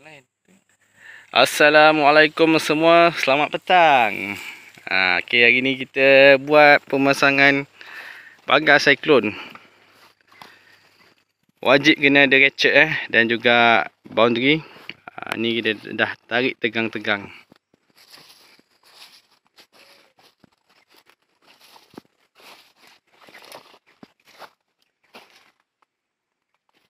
yang lain. Assalamualaikum semua, selamat petang. Ha, okay, hari ini kita buat pemasangan pagar siklon. Wajib kena ada ratchet eh dan juga boundary. Ha, ni kita dah tarik tegang-tegang.